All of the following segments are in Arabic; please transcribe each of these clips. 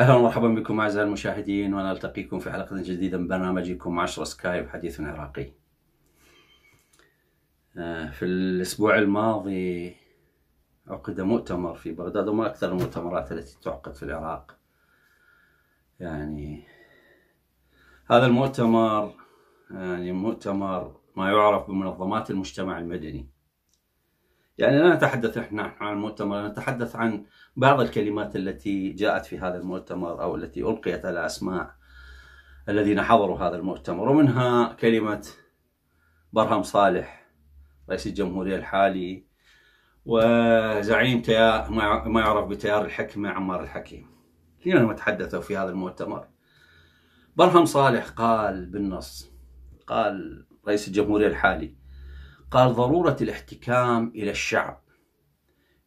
اهلا ومرحبا بكم اعزائي المشاهدين ونلتقيكم في حلقه جديده من برنامجكم 10 سكايب حديث عراقي. آه، في الاسبوع الماضي عقد مؤتمر في بغداد وما اكثر المؤتمرات التي تعقد في العراق. يعني هذا المؤتمر يعني مؤتمر ما يعرف بمنظمات المجتمع المدني. يعني لا نتحدث نحن عن المؤتمر نتحدث عن بعض الكلمات التي جاءت في هذا المؤتمر أو التي ألقيت على اسماء الذين حضروا هذا المؤتمر ومنها كلمة برهم صالح رئيس الجمهورية الحالي وزعيم ما يعرف بتيار الحكمة عمار الحكيم لماذا تحدثوا في هذا المؤتمر برهم صالح قال بالنص قال رئيس الجمهورية الحالي قال ضرورة الاحتكام إلى الشعب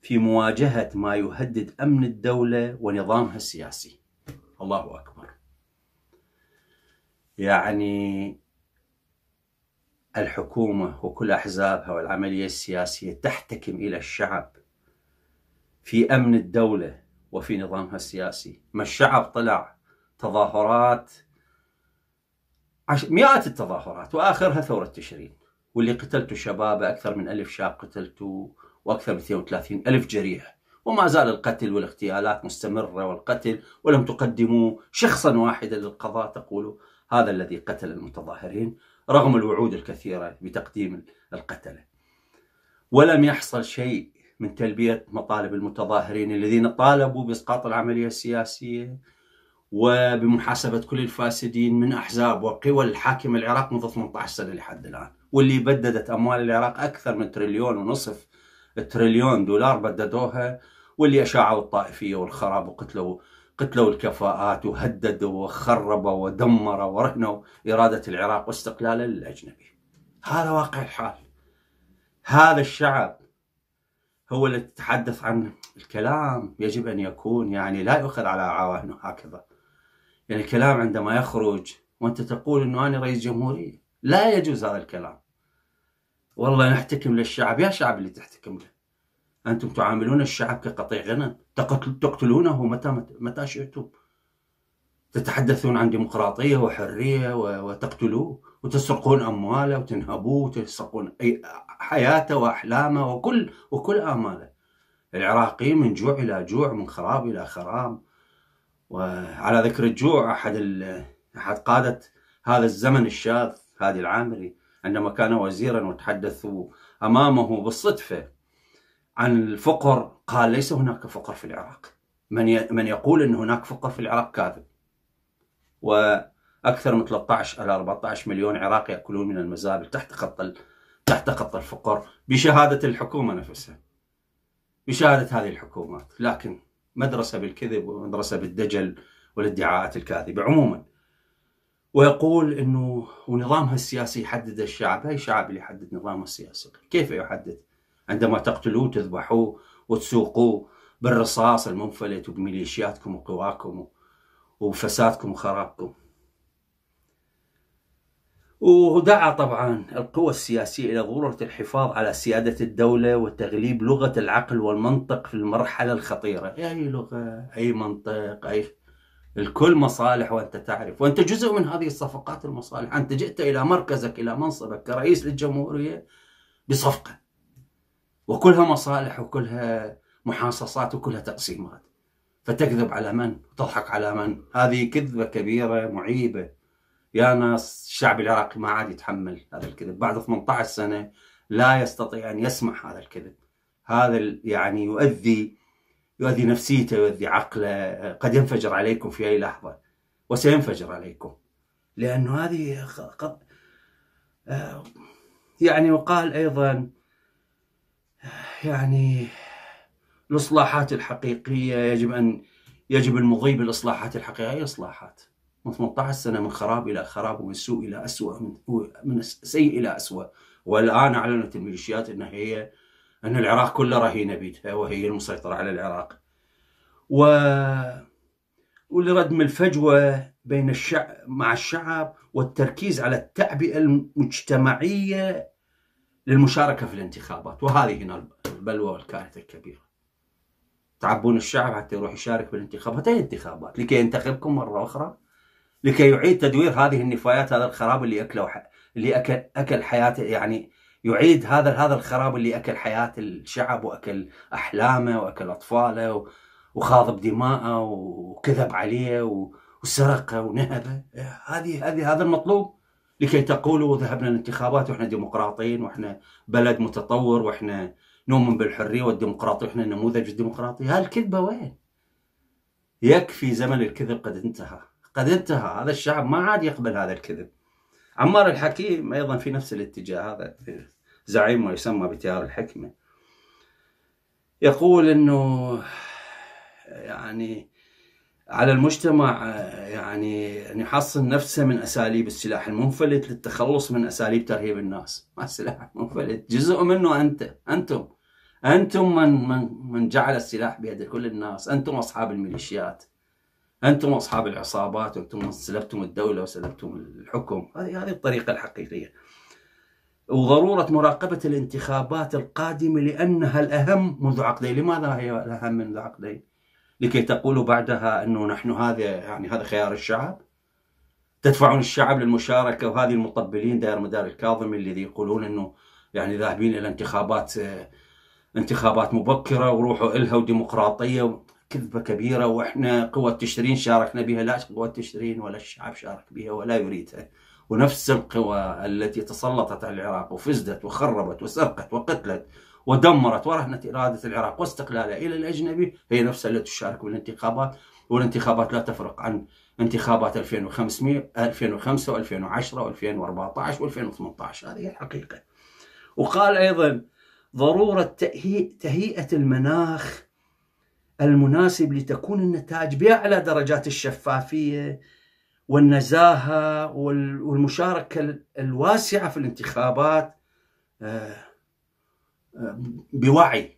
في مواجهة ما يهدد أمن الدولة ونظامها السياسي الله أكبر يعني الحكومة وكل أحزابها والعملية السياسية تحتكم إلى الشعب في أمن الدولة وفي نظامها السياسي ما الشعب طلع تظاهرات عش... مئات التظاهرات وآخرها ثورة تشرين واللي قتلت شباب أكثر من ألف شاب قتلت وأكثر من 32 ألف جريح وما زال القتل والاغتيالات مستمرة والقتل ولم تقدموا شخصا واحدا للقضاء تقولوا هذا الذي قتل المتظاهرين رغم الوعود الكثيرة بتقديم القتلة ولم يحصل شيء من تلبية مطالب المتظاهرين الذين طالبوا بإسقاط العملية السياسية وبمحاسبة كل الفاسدين من أحزاب وقوى الحاكمة العراق منذ 18 سنة لحد الآن واللي بددت اموال العراق اكثر من تريليون ونصف تريليون دولار بددوها واللي اشاعوا الطائفيه والخراب وقتلوا قتلوا الكفاءات وهددوا وخربوا ودمروا ورهنوا اراده العراق واستقلاله للاجنبي. هذا واقع الحال. هذا الشعب هو اللي تتحدث عن الكلام يجب ان يكون يعني لا يؤخذ على عواهنه هكذا. يعني الكلام عندما يخرج وانت تقول انه انا رئيس جمهوريه، لا يجوز هذا الكلام. والله نحتكم للشعب يا شعب اللي تحتكم له أنتم تعاملون الشعب كقطيع غنم تقتلونه متى متى, شئتم تتحدثون عن ديمقراطية وحرية وتقتلوه وتسرقون أمواله وتنهبوه وتسرقون حياته وأحلامه وكل وكل آماله العراقي من جوع إلى جوع من خراب إلى خراب وعلى ذكر الجوع أحد أحد قادة هذا الزمن الشاذ هادي العامري عندما كان وزيرا وتحدثوا امامه بالصدفه عن الفقر قال ليس هناك فقر في العراق من من يقول ان هناك فقر في العراق كاذب واكثر من 13 الى 14 مليون عراقي ياكلون من المزابل تحت خط تحت خط الفقر بشهاده الحكومه نفسها بشهاده هذه الحكومات لكن مدرسه بالكذب ومدرسه بالدجل والادعاءات الكاذبه عموما ويقول انه ونظامها السياسي يحدد الشعب، هاي الشعب اللي يحدد نظامه السياسي، كيف يحدد؟ عندما تقتلوه تذبحوه وتسوقوه بالرصاص المنفلت وبميليشياتكم وقواكم وفسادكم وخرابكم. ودعا طبعا القوى السياسية إلى ضرورة الحفاظ على سيادة الدولة وتغليب لغة العقل والمنطق في المرحلة الخطيرة أي لغة أي منطق أي الكل مصالح وانت تعرف وانت جزء من هذه الصفقات المصالح انت جئت الى مركزك الى منصبك كرئيس للجمهوريه بصفقه وكلها مصالح وكلها محاصصات وكلها تقسيمات فتكذب على من وتضحك على من هذه كذبه كبيره معيبه يا ناس الشعب العراقي ما عاد يتحمل هذا الكذب بعد 18 سنه لا يستطيع ان يسمع هذا الكذب هذا يعني يؤذي يؤذي نفسيته يؤذي عقله قد ينفجر عليكم في أي لحظة وسينفجر عليكم لأنه هذه قد آه، يعني وقال أيضا يعني الإصلاحات الحقيقية يجب أن يجب المضي بالإصلاحات الحقيقية أي إصلاحات من 18 سنة من خراب إلى خراب ومن سوء إلى أسوأ من سيء إلى أسوأ والآن أعلنت الميليشيات أنها هي أن العراق كله رهينة بيدها وهي المسيطرة على العراق و... ولردم الفجوة بين الشعب مع الشعب والتركيز على التعبئة المجتمعية للمشاركة في الانتخابات وهذه هنا البلوى والكارثة الكبيرة تعبون الشعب حتى يروح يشارك بالانتخابات أي انتخابات لكي ينتخبكم مرة أخرى لكي يعيد تدوير هذه النفايات هذا الخراب اللي أكله اللي أكل أكل حياته يعني يعيد هذا هذا الخراب اللي اكل حياه الشعب واكل احلامه واكل اطفاله وخاضب دماءه وكذب عليه وسرقه ونهبه هذه هذه هذا المطلوب لكي تقولوا ذهبنا الانتخابات واحنا ديمقراطيين واحنا بلد متطور واحنا نؤمن بالحريه والديمقراطيه واحنا نموذج الديمقراطي هالكذبه وين؟ يكفي زمن الكذب قد انتهى قد انتهى هذا الشعب ما عاد يقبل هذا الكذب عمار الحكيم أيضا في نفس الاتجاه هذا زعيم ويسمى بتيار الحكمة يقول أنه يعني على المجتمع يعني أن يحصن نفسه من أساليب السلاح المنفلت للتخلص من أساليب ترهيب الناس ما السلاح المنفلت جزء منه أنت أنتم أنتم من, من, من جعل السلاح بيد كل الناس أنتم أصحاب الميليشيات انتم اصحاب العصابات وانتم سلبتم الدوله وسلبتم الحكم هذه هذه الطريقه الحقيقيه وضروره مراقبه الانتخابات القادمه لانها الاهم منذ عقدين لماذا هي الاهم منذ عقدين لكي تقولوا بعدها انه نحن هذا يعني هذا خيار الشعب تدفعون الشعب للمشاركه وهذه المطبلين داير مدار الكاظمي الذي يقولون انه يعني ذاهبين الى انتخابات انتخابات مبكره وروحوا الها وديمقراطيه كذبة كبيرة وإحنا قوى تشرين شاركنا بها لا قوى تشرين ولا الشعب شارك بها ولا يريدها ونفس القوى التي تسلطت على العراق وفزدت وخربت وسرقت وقتلت ودمرت ورهنت إرادة العراق واستقلاله إلى الأجنبي هي نفسها التي تشارك بالانتخابات والانتخابات لا تفرق عن انتخابات 2500 2005 و2010 و2014 و2018 هذه الحقيقة وقال أيضا ضرورة تهيئة المناخ المناسب لتكون النتائج بأعلى درجات الشفافية والنزاهة والمشاركة الواسعة في الانتخابات آه، آه، بوعي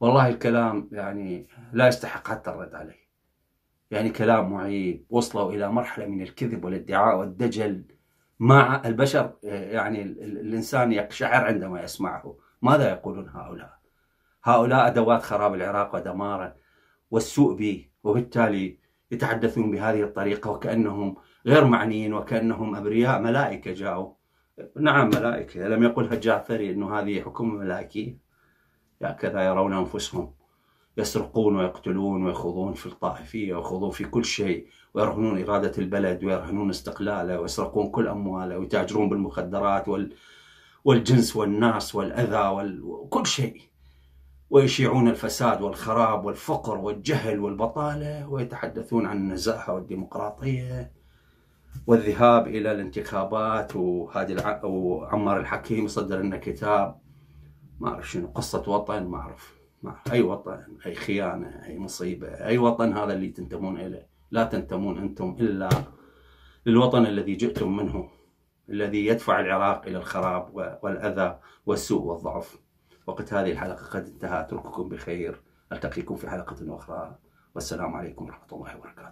والله الكلام يعني لا يستحق حتى الرد عليه يعني كلام معيب وصلوا إلى مرحلة من الكذب والادعاء والدجل مع البشر آه، يعني الإنسان يقشعر عندما يسمعه ماذا يقولون هؤلاء هؤلاء أدوات خراب العراق ودماره والسوء به وبالتالي يتحدثون بهذه الطريقة وكأنهم غير معنيين وكأنهم أبرياء ملائكة جاءوا نعم ملائكة لم يقلها الجعفري أنه هذه حكومة ملائكية هكذا يرون أنفسهم يسرقون ويقتلون ويخوضون في الطائفية ويخوضون في كل شيء ويرهنون إرادة البلد ويرهنون استقلاله ويسرقون كل أمواله ويتاجرون بالمخدرات وال... والجنس والناس والأذى وكل شيء ويشيعون الفساد والخراب والفقر والجهل والبطالة ويتحدثون عن النزاهة والديمقراطية والذهاب إلى الانتخابات وهذه الع... وعمار الحكيم يصدر لنا كتاب ما أعرف شنو قصة وطن ما أعرف أي وطن أي خيانة أي مصيبة أي وطن هذا اللي تنتمون إليه لا تنتمون أنتم إلا للوطن الذي جئتم منه الذي يدفع العراق إلى الخراب والأذى والسوء والضعف وقت هذه الحلقة قد انتهى أترككم بخير ألتقيكم في حلقة أخرى والسلام عليكم ورحمة الله وبركاته